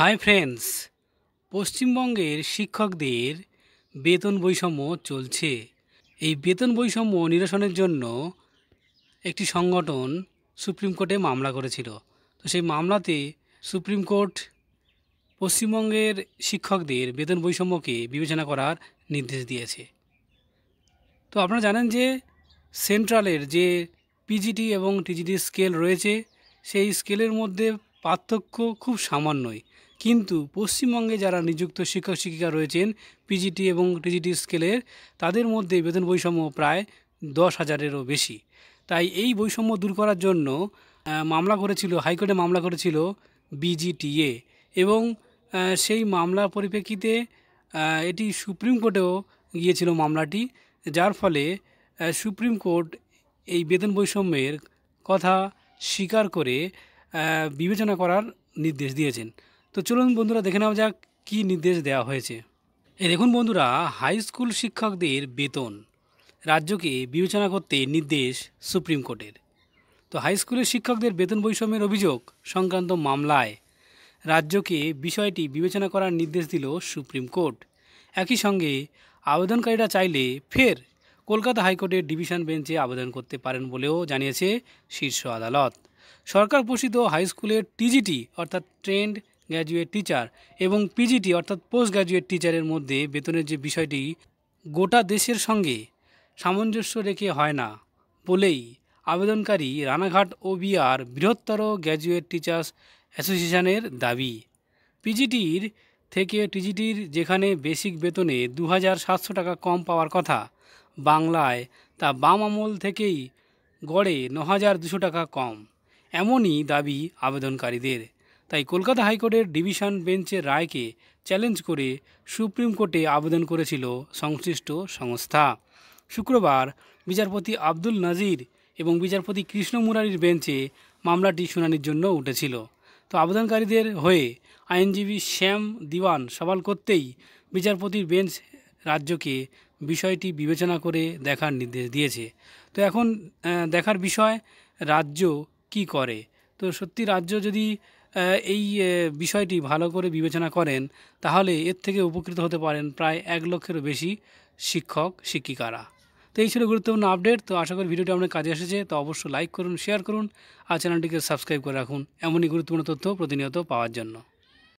hi friends পশ্চিমবঙ্গের শিক্ষকদের বেতন বৈষম্য চলছে এই বেতন বৈষম্য নিরসনের জন্য একটি সংগঠন সুপ্রিম কোর্টে মামলা করেছিল তো সেই মামলাতে সুপ্রিম কোর্ট পশ্চিমবঙ্গের শিক্ষকদের বেতন বৈষম্যকে বিবেচনা করার নির্দেশ দিয়েছে তো আপনারা জানেন যে সেন্ট্রালের যে পিজিটি এবং টিজিটি স্কেল রয়েছে সেই স্কেলের মধ্যে পার্থক্য খুব সামান্যই কিন্তু পশ্চিমবঙ্গে যারা নিযুক্ত শিক্ষক শিক্ষিকা রয়েছেন পিজিটি এবং টিজিটি স্কেলের তাদের মধ্যে বেতন বৈষম্য প্রায় দশ হাজারেরও বেশি তাই এই বৈষম্য দূর করার জন্য মামলা করেছিল হাইকোর্টে মামলা করেছিল বিজিটিএ এবং সেই মামলার পরিপ্রেক্ষিতে এটি সুপ্রিম কোর্টেও গিয়েছিল মামলাটি যার ফলে সুপ্রিম কোর্ট এই বেতন বৈষম্যের কথা স্বীকার করে বিবেচনা করার নির্দেশ দিয়েছেন তো চলুন বন্ধুরা দেখে নেওয়া যাক কী নির্দেশ দেওয়া হয়েছে এ দেখুন বন্ধুরা হাই স্কুল শিক্ষকদের বেতন রাজ্যকে বিবেচনা করতে নির্দেশ সুপ্রিম কোর্টের তো হাই স্কুলের শিক্ষকদের বেতন বৈষম্যের অভিযোগ সংক্রান্ত মামলায় রাজ্যকে বিষয়টি বিবেচনা করার নির্দেশ দিল সুপ্রিম কোর্ট একই সঙ্গে আবেদনকারীরা চাইলে ফের কলকাতা হাইকোর্টের ডিভিশন বেঞ্চে আবেদন করতে পারেন বলেও জানিয়েছে শীর্ষ আদালত সরকার পোষিত হাইস্কুলের টিজিটি অর্থাৎ ট্রেন্ড গ্র্যাজুয়েট টিচার এবং পিজিটি অর্থাৎ পোস্ট গ্র্যাজুয়েট টিচারের মধ্যে বেতনের যে বিষয়টি গোটা দেশের সঙ্গে সামঞ্জস্য রেখে হয় না বলেই আবেদনকারী রানাঘাট ও বিআর বৃহত্তর গ্র্যাজুয়েট টিচার্স অ্যাসোসিয়েশনের দাবি পিজিটির থেকে টিজিটির যেখানে বেসিক বেতনে দু টাকা কম পাওয়ার কথা বাংলায় তা বাম আমল থেকেই গড়ে ন টাকা কম এমনই দাবি আবেদনকারীদের তাই কলকাতা হাইকোর্টের ডিভিশন বেঞ্চের রায়কে চ্যালেঞ্জ করে সুপ্রিম কোর্টে আবেদন করেছিল সংশ্লিষ্ট সংস্থা শুক্রবার বিচারপতি আব্দুল নাজির এবং বিচারপতি কৃষ্ণ মুরারির বেঞ্চে মামলাটি শুনানির জন্য উঠেছিল তো আবেদনকারীদের হয়ে আইনজীবী শ্যাম দিওয়ান সওয়াল করতেই বিচারপতির বেঞ্চ রাজ্যকে বিষয়টি বিবেচনা করে দেখার নির্দেশ দিয়েছে তো এখন দেখার বিষয় রাজ্য কি করে তো সত্যি রাজ্য যদি এই বিষয়টি ভালো করে বিবেচনা করেন তাহলে এর থেকে উপকৃত হতে পারেন প্রায় এক লক্ষেরও বেশি শিক্ষক শিক্ষিকারা তো এই ছিল গুরুত্বপূর্ণ আপডেট তো আশা করি ভিডিওটি আপনার কাজে এসেছে তো অবশ্যই লাইক করুন শেয়ার করুন আর চ্যানেলটিকে সাবস্ক্রাইব করে রাখুন এমনই গুরুত্বপূর্ণ তথ্য প্রতিনিয়ত পাওয়ার জন্য